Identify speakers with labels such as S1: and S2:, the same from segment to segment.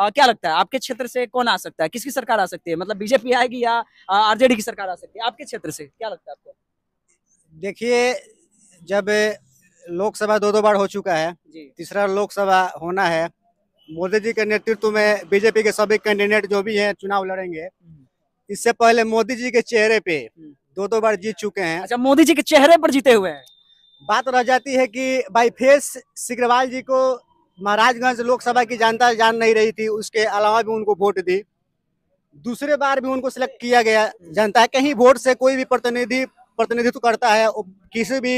S1: क्या लगता है आपके क्षेत्र से कौन आ सकता है किसकी सरकार आ सकती है मतलब बीजेपी आएगी या आरजेडी की सरकार आ सकती है आपके क्षेत्र से क्या लगता है आपको
S2: देखिए जब लोकसभा दो दो बार हो चुका है तीसरा लोकसभा होना है मोदी जी के नेतृत्व में बीजेपी के सभी कैंडिडेट जो भी हैं चुनाव लड़ेंगे हम्म। इससे पहले मोदी जी के चेहरे पे हम्म। दो दो बार जीत चुके हैं अच्छा मोदी जी के चेहरे पर जीते हुए हैं बात रह जाती है कि बाई फेस सिग्रवाल जी को महाराजगंज लोकसभा की जनता जान नहीं रही थी उसके अलावा भी उनको वोट दी दूसरे बार भी उनको सिलेक्ट किया गया जनता कहीं वोट से कोई भी प्रतिनिधि प्रतिनिधित्व करता है किसी भी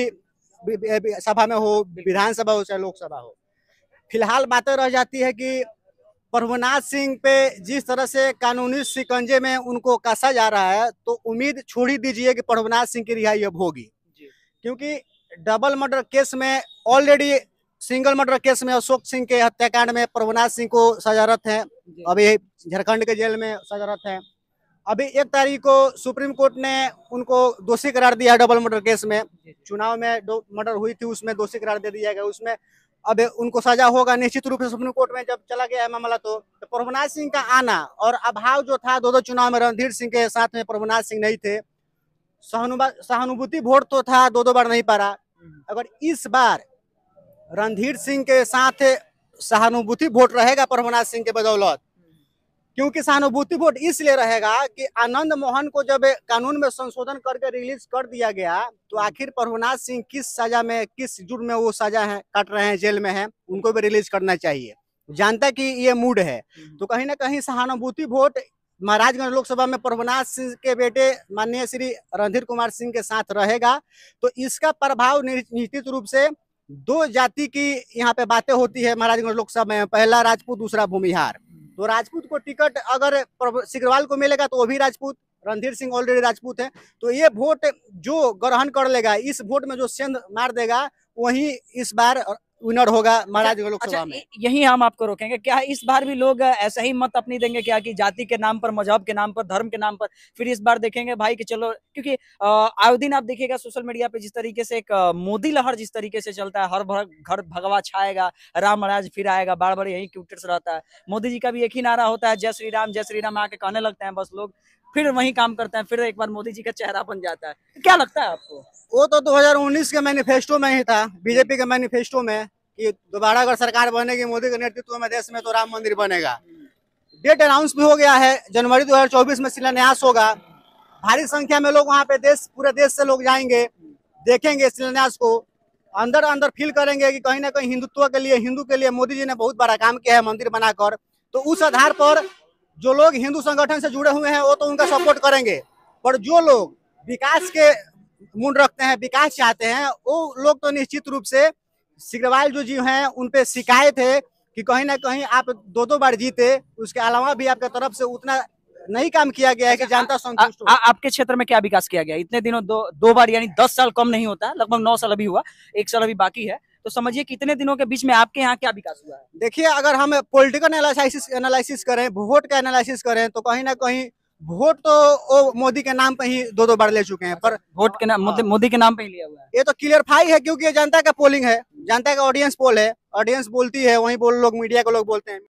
S2: सभा में हो विधानसभा हो चाहे लोकसभा हो फिलहाल बातें रह जाती है कि प्रभुनाथ सिंह पे जिस तरह से कानूनी शिकंजे में उनको कसा जा रहा है तो उम्मीद छोड़ ही दीजिए कि प्रभुनाथ सिंह की रिहाई अब होगी क्योंकि डबल मर्डर केस में ऑलरेडी सिंगल मर्डर केस में अशोक सिंह के हत्याकांड में प्रभुनाथ सिंह को सजारत है अभी झारखंड के जेल में सजारत है अभी एक तारीख को सुप्रीम कोर्ट ने उनको दोषी करार दिया डबल मर्डर केस में चुनाव में मर्डर हुई थी उसमें दोषी करार दे दिया गया उसमें अब उनको सजा होगा निश्चित रूप से सुप्रीम कोर्ट में जब चला गया है मामला तो, तो प्रभुनाथ सिंह का आना और अभाव जो था दो दो चुनाव में रणधीर सिंह के साथ में प्रभुनाथ सिंह नहीं थे सहानुभूति वोट तो था दो दो बार नहीं रहा हम्म। अगर इस बार रणधीर सिंह के साथ सहानुभूति वोट रहेगा प्रभुनाथ सिंह के बदौलत क्योंकि सहानुभूति वोट इसलिए रहेगा कि आनंद मोहन को जब कानून में संशोधन करके रिलीज कर दिया गया तो आखिर प्रभुनाथ सिंह किस सजा में किस जुर्म में वो सजा है काट रहे हैं जेल में है उनको भी रिलीज करना चाहिए जानता कि ये मूड है तो कहीं ना कहीं सहानुभूति वोट महाराजगंज लोकसभा में प्रभुनाथ सिंह के बेटे माननीय श्री रणधीर कुमार सिंह के साथ रहेगा तो इसका प्रभाव निश्चित रूप से दो जाति की यहाँ पे बातें होती है महाराजगंज लोकसभा में पहला राजपूत दूसरा भूमिहार तो राजपूत को टिकट अगर सिग्रवाल को मिलेगा तो वो भी राजपूत रणधीर सिंह ऑलरेडी राजपूत है तो ये वोट जो ग्रहण कर लेगा इस वोट में जो सेंध मार देगा वही इस बार विनर होगा अच्छा, महाराज लोकसभा अच्छा, में यही हम आपको रोकेंगे क्या इस बार
S1: भी लोग ऐसा ही मत अपनी देंगे क्या कि जाति के नाम पर मजहब के नाम पर धर्म के नाम पर फिर इस बार देखेंगे भाई कि चलो क्योंकि आयो दिन आप देखिएगा सोशल मीडिया पे जिस तरीके से एक मोदी लहर जिस तरीके से चलता है हर घर भगवा छाएगा राम महाराज फिर आएगा बार बार यही क्यूटर्स रहता है मोदी जी का भी एक ही नारा होता है जय श्री राम जय श्री राम आके कहने लगते हैं बस लोग फिर वही काम करते हैं फिर एक बार मोदी जी का चेहरा बन जाता है क्या लगता है आपको
S2: वो तो 2019 के मैनिफेस्टो में ही था बीजेपी के मैनिफेस्टो में कि दोबारा अगर सरकार बनेगी मोदी के नेतृत्व में देश में तो राम मंदिर बनेगा डेट अनाउंस भी हो गया है जनवरी 2024 में शिलान्यास होगा भारी संख्या में लोग वहाँ पे देश पूरे देश से लोग जाएंगे देखेंगे शिलान्यास को अंदर अंदर फील करेंगे कि कहीं ना कहीं हिंदुत्व के लिए हिंदू के लिए मोदी जी ने बहुत बड़ा काम किया है मंदिर बनाकर तो उस आधार पर जो लोग हिंदू संगठन से जुड़े हुए हैं वो तो उनका सपोर्ट करेंगे पर जो लोग विकास के मुंड रखते हैं विकास चाहते हैं वो लोग तो निश्चित रूप से सिग्रवाल जो जी हैं उन पर शिकायत है कि कहीं ना कहीं आप दो दो बार जीते उसके अलावा भी आपके तरफ से उतना नहीं काम किया गया है कि अच्छा, जनता संतुष्ट आपके
S1: क्षेत्र में क्या विकास किया गया इतने दिनों दो दो बार यानी दस साल कम नहीं होता लगभग नौ साल अभी हुआ एक साल अभी बाकी है तो समझिए कितने दिनों के बीच में आपके यहाँ क्या विकास हुआ है
S2: देखिए अगर हम पोलिटिकल एनालिसिस एनालिसिस करें वोट का एनालिसिस करें तो कहीं ना कहीं वोट तो वो मोदी के नाम पे ही दो दो बार ले चुके हैं पर वोट के नाम मतलब मोदी के नाम पे ही लिया हुआ है ये तो क्लियर फाई है क्योंकि ये जनता का पोलिंग है जनता का ऑडियंस पोल है ऑडियंस बोलती है वही बोल लोग मीडिया के लोग बोलते हैं